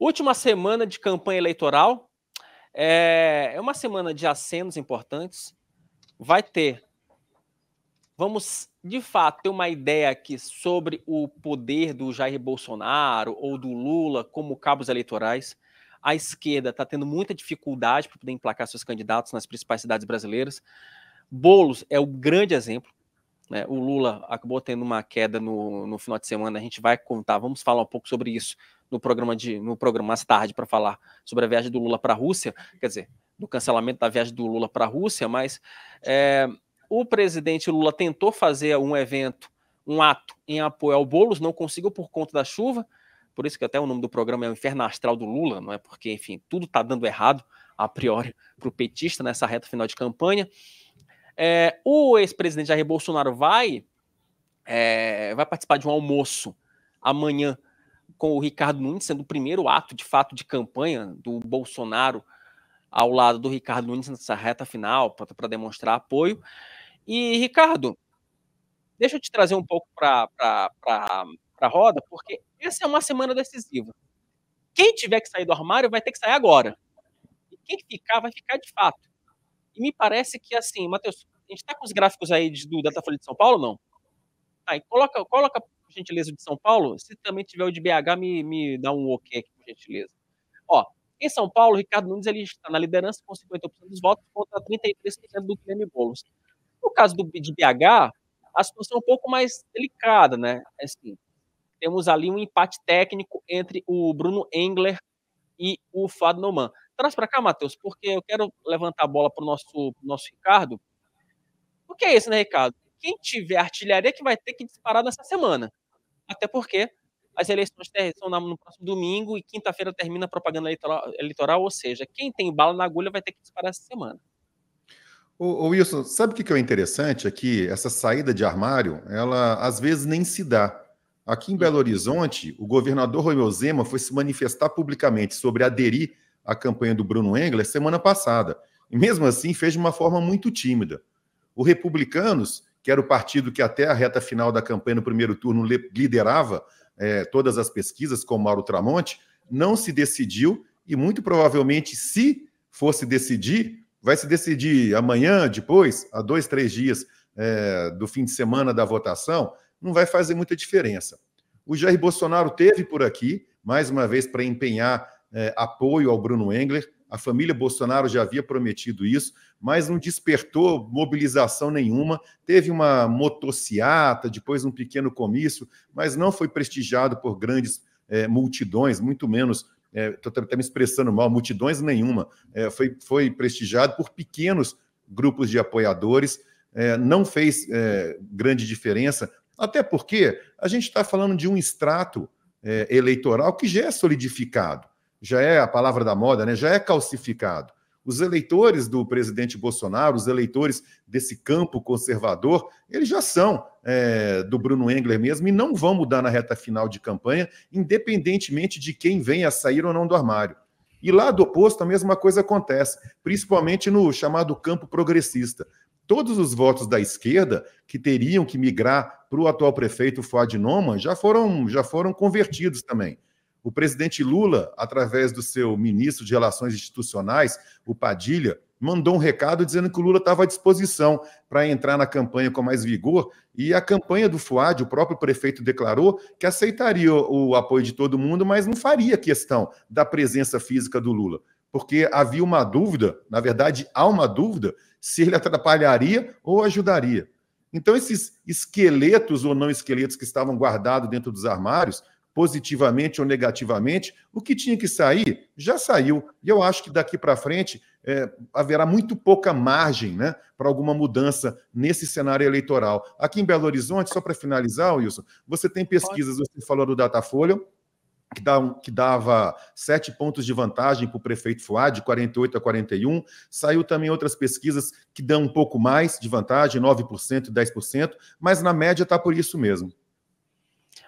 Última semana de campanha eleitoral. É, é uma semana de acenos importantes. Vai ter. Vamos, de fato, ter uma ideia aqui sobre o poder do Jair Bolsonaro ou do Lula como cabos eleitorais. A esquerda está tendo muita dificuldade para poder emplacar seus candidatos nas principais cidades brasileiras. Bolos é o grande exemplo. Né? O Lula acabou tendo uma queda no, no final de semana. A gente vai contar, vamos falar um pouco sobre isso no programa de no programa mais tarde para falar sobre a viagem do Lula para a Rússia, quer dizer, do cancelamento da viagem do Lula para a Rússia, mas é, o presidente Lula tentou fazer um evento, um ato em apoio ao Bolos, não conseguiu por conta da chuva, por isso que até o nome do programa é o Inferno Astral do Lula, não é? Porque, enfim, tudo está dando errado a priori para o petista nessa reta final de campanha. É, o ex-presidente Jair Bolsonaro vai é, vai participar de um almoço amanhã com o Ricardo Nunes sendo o primeiro ato de fato de campanha do Bolsonaro ao lado do Ricardo Nunes nessa reta final para demonstrar apoio. E, Ricardo, deixa eu te trazer um pouco para a roda, porque essa é uma semana decisiva. Quem tiver que sair do armário vai ter que sair agora. E quem ficar, vai ficar de fato. E me parece que, assim, Matheus, a gente está com os gráficos aí do Datafolha de São Paulo, não? Tá aí, coloca, coloca por gentileza, de São Paulo? Se também tiver o de BH, me, me dá um ok aqui, por gentileza. Ó, em São Paulo, Ricardo Nunes ele está na liderança com 50% dos votos contra 33% do Guilherme Boulos. No caso do, de BH, a situação é um pouco mais delicada, né? Assim, temos ali um empate técnico entre o Bruno Engler e o Fado Noman. Traz para cá, Matheus, porque eu quero levantar a bola para o nosso, pro nosso Ricardo. O que é isso, né, Ricardo? Quem tiver artilharia que vai ter que disparar nessa semana até porque as eleições são no próximo domingo e quinta-feira termina a propaganda eleitoral, eleitoral, ou seja, quem tem bala na agulha vai ter que disparar essa semana. Wilson, sabe o que, que é interessante aqui? É essa saída de armário, ela às vezes nem se dá. Aqui em Belo uhum. Horizonte, o governador Romeu Zema foi se manifestar publicamente sobre aderir à campanha do Bruno Engler semana passada. E mesmo assim, fez de uma forma muito tímida. O Republicanos que era o partido que até a reta final da campanha no primeiro turno liderava é, todas as pesquisas com Mauro Tramonte, não se decidiu e muito provavelmente, se fosse decidir, vai se decidir amanhã, depois, a dois, três dias é, do fim de semana da votação, não vai fazer muita diferença. O Jair Bolsonaro teve por aqui, mais uma vez, para empenhar é, apoio ao Bruno Engler, a família Bolsonaro já havia prometido isso, mas não despertou mobilização nenhuma. Teve uma motociata, depois um pequeno comício, mas não foi prestigiado por grandes é, multidões, muito menos. Estou é, até tá me expressando mal, multidões nenhuma. É, foi, foi prestigiado por pequenos grupos de apoiadores, é, não fez é, grande diferença, até porque a gente está falando de um extrato é, eleitoral que já é solidificado já é a palavra da moda, né? já é calcificado. Os eleitores do presidente Bolsonaro, os eleitores desse campo conservador, eles já são é, do Bruno Engler mesmo e não vão mudar na reta final de campanha, independentemente de quem venha a sair ou não do armário. E lá do oposto, a mesma coisa acontece, principalmente no chamado campo progressista. Todos os votos da esquerda que teriam que migrar para o atual prefeito Fuad Noman já foram, já foram convertidos também. O presidente Lula, através do seu ministro de Relações Institucionais, o Padilha, mandou um recado dizendo que o Lula estava à disposição para entrar na campanha com mais vigor. E a campanha do FUAD, o próprio prefeito declarou que aceitaria o, apoio de todo mundo, mas não faria questão da presença física do Lula. Porque havia uma dúvida, na verdade, há uma dúvida, se ele atrapalharia ou ajudaria. Então, esses esqueletos ou não esqueletos que estavam guardados dentro dos armários positivamente ou negativamente, o que tinha que sair já saiu. E eu acho que daqui para frente é, haverá muito pouca margem né, para alguma mudança nesse cenário eleitoral. Aqui em Belo Horizonte, só para finalizar, Wilson, você tem pesquisas, você falou do Datafolha, que, dá, que dava sete pontos de vantagem para o prefeito Fuad, de 48 a 41. Saiu também outras pesquisas que dão um pouco mais de vantagem, 9%, 10%, mas na média está por isso mesmo.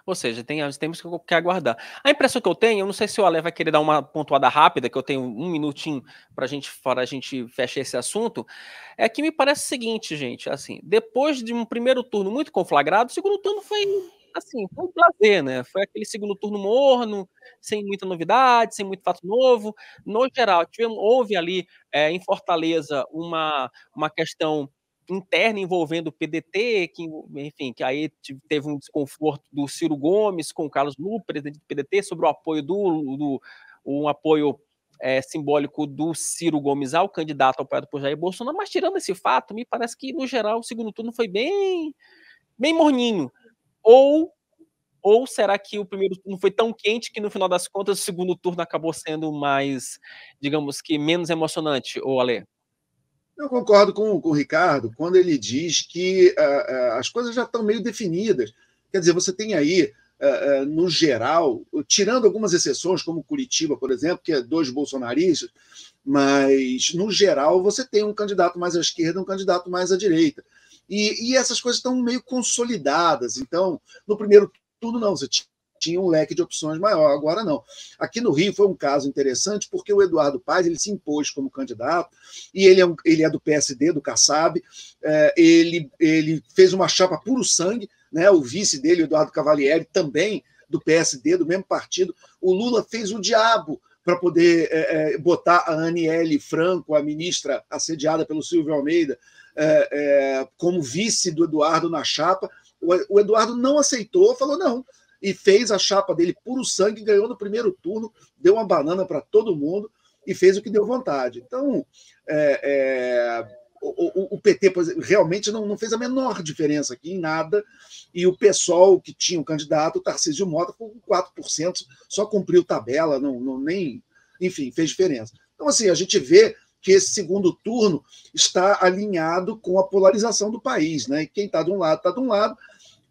Ou seja, tem, temos que aguardar. A impressão que eu tenho, eu não sei se o Ale vai querer dar uma pontuada rápida, que eu tenho um minutinho para gente, a gente fechar esse assunto, é que me parece o seguinte, gente, assim, depois de um primeiro turno muito conflagrado, o segundo turno foi assim, foi um prazer, né? Foi aquele segundo turno morno, sem muita novidade, sem muito fato novo. No geral, tivemos, houve ali é, em Fortaleza uma, uma questão interna envolvendo o PDT, que, enfim, que aí teve um desconforto do Ciro Gomes com o Carlos Lu, presidente do PDT, sobre o apoio do, do um apoio é, simbólico do Ciro Gomes ao candidato apoiado por Jair Bolsonaro, mas tirando esse fato, me parece que, no geral, o segundo turno foi bem, bem morninho. Ou, ou será que o primeiro turno foi tão quente que, no final das contas, o segundo turno acabou sendo mais, digamos que, menos emocionante, ou Ale? Eu concordo com, com o Ricardo quando ele diz que uh, uh, as coisas já estão meio definidas. Quer dizer, você tem aí, uh, no geral, tirando algumas exceções, como Curitiba, por exemplo, que é dois bolsonaristas, mas, no geral, você tem um candidato mais à esquerda um candidato mais à direita. E, e essas coisas estão meio consolidadas. Então, no primeiro turno, não, você tinha um leque de opções maior, agora não. Aqui no Rio foi um caso interessante, porque o Eduardo Paes ele se impôs como candidato, e ele é, um, ele é do PSD, do Kassab, é, ele, ele fez uma chapa puro sangue, né, o vice dele, o Eduardo Cavalieri, também do PSD, do mesmo partido. O Lula fez o diabo para poder é, é, botar a Aniele Franco, a ministra assediada pelo Silvio Almeida, é, é, como vice do Eduardo na chapa. o Eduardo não aceitou, falou: não, e fez a chapa dele puro sangue, ganhou no primeiro turno, deu uma banana para todo mundo e fez o que deu vontade. Então, é, é, o, o, o, PT exemplo, realmente não, não, fez a menor diferença aqui em nada, e o pessoal que tinha o candidato, o Tarcísio Mota, com 4%, só cumpriu tabela, não, não nem, enfim, fez diferença. Então, assim, a gente vê que esse segundo turno está alinhado com a polarização do país, né? Quem está de um lado está de um lado,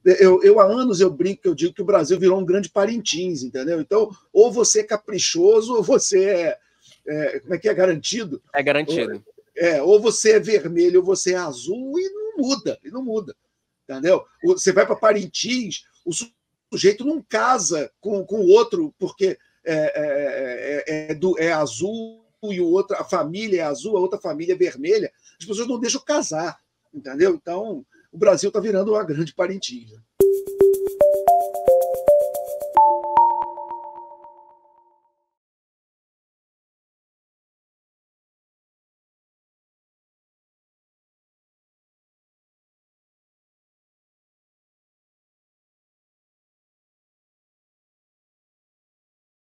eu, eu há anos eu brinco, eu digo que o Brasil virou um grande Parintins, entendeu? Então, ou você é caprichoso, ou você é, é como é que é garantido? É garantido. Ou, é, ou você é vermelho, ou você é azul e não muda, e não muda, entendeu? Você vai para Parintins, o sujeito não casa com o outro porque é, é, é, é, do, é azul e o outro, a família é azul, a outra família é vermelha. As pessoas não deixam casar, entendeu? Então, o Brasil está virando uma grande parentinha. Né?